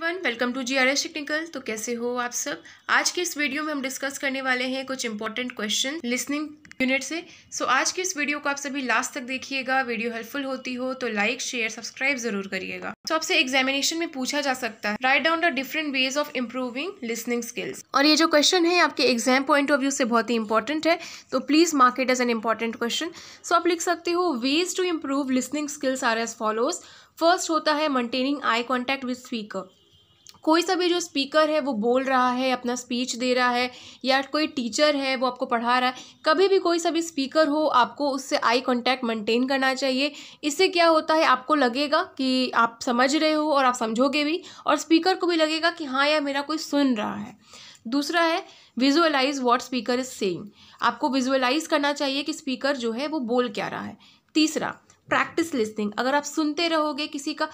everyone welcome to G R S technical तो कैसे हो आप सब आज के इस वीडियो में हम डिस्कस करने वाले हैं कुछ इंपॉर्टेंट क्वेश्चन लिसनिंग यूनिट से सो so, आज की इस वीडियो को आप सभी लास्ट तक देखिएगा वीडियो हेल्पफुल होती हो तो लाइक शेयर सब्सक्राइब जरूर करिएगा तो so, आपसे एग्जामिनेशन में पूछा जा सकता है write down the different ways of improving listening skills और ये जो क्वेश्चन है आपके एग्जाम पॉइंट ऑफ व्यू से बहुत ही इंपॉर्टेंट है तो please mark it as an important question so आप लिख सकते हो ways to improve listening skills are as follows first होता है maintaining eye contact with speaker कोई सा भी जो स्पीकर है वो बोल रहा है अपना स्पीच दे रहा है या कोई टीचर है वो आपको पढ़ा रहा है कभी भी कोई सा भी स्पीकर हो आपको उससे आई कांटेक्ट मेंटेन करना चाहिए इससे क्या होता है आपको लगेगा कि आप समझ रहे हो और आप समझोगे भी और स्पीकर को भी लगेगा कि हाँ यार मेरा कोई सुन रहा है दूसरा है visualise what speaker is saying आपको विजुअलाइज करना चाहिए कि स्पीकर जो है वो बोल क्या रहा है तीसरा प्रैक्टिस लिस्निंग अगर आप सुनते रहोगे किसी का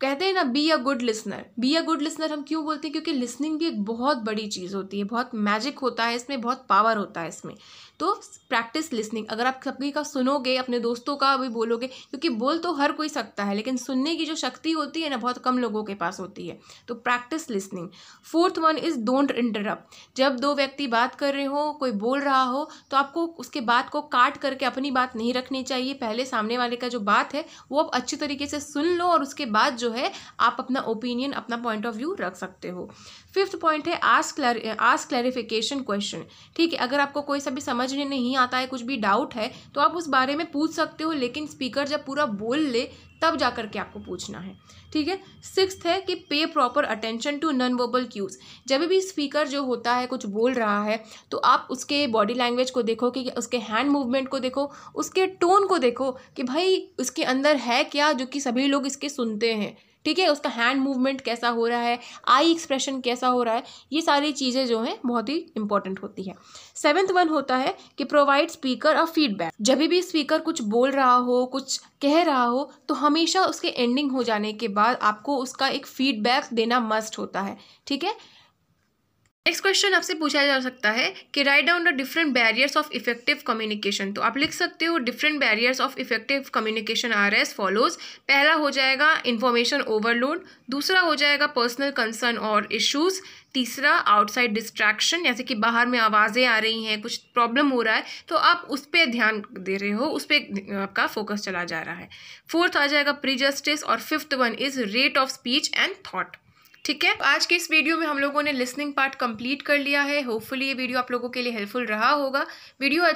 कहते हैं ना be a good listener be a good listener हम क्यों बोलते हैं क्योंकि लिसनिंग भी एक बहुत बड़ी चीज़ होती है बहुत मैजिक होता है इसमें बहुत पावर होता है इसमें तो प्रैक्टिस लिसनिंग अगर आप सभी का सुनोगे अपने दोस्तों का भी बोलोगे क्योंकि बोल तो हर कोई सकता है लेकिन सुनने की जो शक्ति होती है ना बहुत कम लोगों के पास होती है तो practise listening fourth one is don't interrupt जब दो व्यक्ति बात कर रहे हो कोई बोल रहा हो तो आपको उसके बात को काट करके अपनी बात नहीं रखनी चाहिए पहले सामने वाले का जो बात है वो आप अच्छी तरीके से सुन लो और उसके बाद जो जो है आप अपना ओपिनियन अपना पॉइंट ऑफ व्यू रख सकते हो फिफ्थ पॉइंट है ask clear ask clarification question ठीक है अगर आपको कोई सा भी समझ में नहीं आता है कुछ भी डाउट है तो आप उस बारे में पूछ सकते हो लेकिन स्पीकर जब पूरा बोल ले तब जा कर के आपको पूछना है ठीक है सिक्स है कि pay proper attention to non verbal cues जब भी स्पीकर जो होता है कुछ बोल रहा है तो आप उसके बॉडी लैंग्वेज को देखो कि उसके हैंड मूवमेंट को देखो उसके टोन को देखो कि भाई उसके अंदर है क्या जो कि सभी लोग इसके सुनते हैं ठीक है उसका हैंड मूवमेंट कैसा हो रहा है आई एक्सप्रेशन कैसा हो रहा है ये सारी चीज़ें जो हैं बहुत ही इंपॉर्टेंट होती है सेवन्थ वन होता है कि प्रोवाइड स्पीकर अ फीडबैक जब भी स्पीकर कुछ बोल रहा हो कुछ कह रहा हो तो हमेशा उसके एंडिंग हो जाने के बाद आपको उसका एक फीडबैक देना मस्ट होता है ठीक है नेक्स्ट क्वेश्चन आपसे पूछा जा सकता है कि write down the different barriers of effective communication तो आप लिख सकते हो different barriers of effective communication are as follows पहला हो जाएगा इन्फॉर्मेशन ओवरलोड दूसरा हो जाएगा पर्सनल कंसर्न और इश्यूज़ तीसरा आउटसाइड डिस्ट्रैक्शन जैसे कि बाहर में आवाज़ें आ रही हैं कुछ प्रॉब्लम हो रहा है तो आप उस पर ध्यान दे रहे हो उस पर आपका फोकस चला जा रहा है फोर्थ आ जाएगा प्री जस्टिस और fifth one is rate of speech and thought ठीक है आज के इस वीडियो में हम लोगों ने लिसनिंग पार्ट कंप्लीट कर लिया है होपफुली ये वीडियो आप लोगों के लिए हेल्पफुल रहा होगा वीडियो